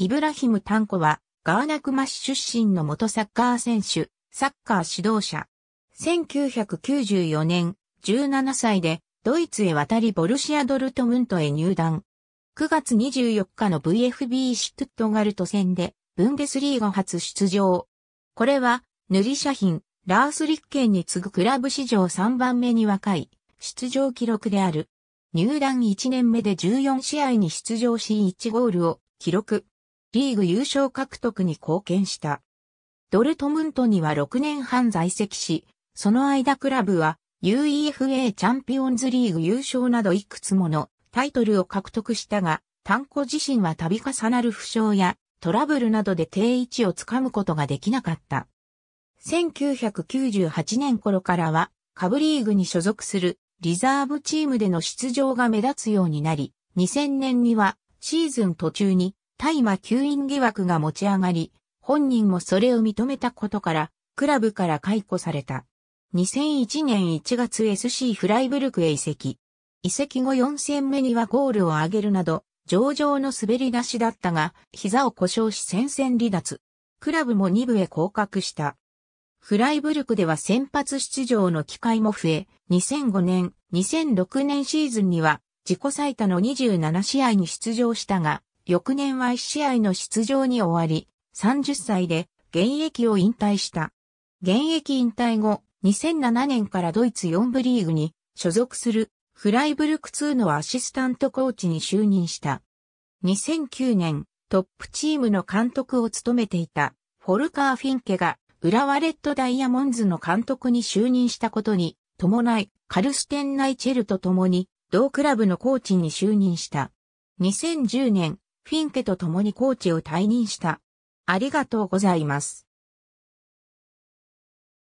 イブラヒム・タンコは、ガーナクマ市出身の元サッカー選手、サッカー指導者。1994年、17歳で、ドイツへ渡りボルシア・ドルトムントへ入団。9月24日の VFB シュットガルト戦で、ブンデスリーゴ初出場。これは、ヌリシャヒン、ラースリッケンに次ぐクラブ史上3番目に若い、出場記録である。入団1年目で14試合に出場し1ゴールを記録。リーグ優勝獲得に貢献した。ドルトムントには6年半在籍し、その間クラブは UEFA チャンピオンズリーグ優勝などいくつものタイトルを獲得したが、単コ自身は度重なる負傷やトラブルなどで定位置をつかむことができなかった。1998年頃からは、カブリーグに所属するリザーブチームでの出場が目立つようになり、2000年にはシーズン途中に大麻吸引疑惑が持ち上がり、本人もそれを認めたことから、クラブから解雇された。2001年1月 SC フライブルクへ移籍。移籍後4戦目にはゴールを挙げるなど、上々の滑り出しだったが、膝を故障し戦線離脱。クラブも2部へ降格した。フライブルクでは先発出場の機会も増え、2005年、2006年シーズンには自己最多の27試合に出場したが、翌年は1試合の出場に終わり、30歳で現役を引退した。現役引退後、2007年からドイツ4部リーグに所属するフライブルク2のアシスタントコーチに就任した。2009年、トップチームの監督を務めていたフォルカー・フィンケが浦和レッドダイヤモンズの監督に就任したことに伴い、カルステン・ナイチェルと共に同クラブのコーチに就任した。2010年、フィンケと共にコーチを退任した。ありがとうございます。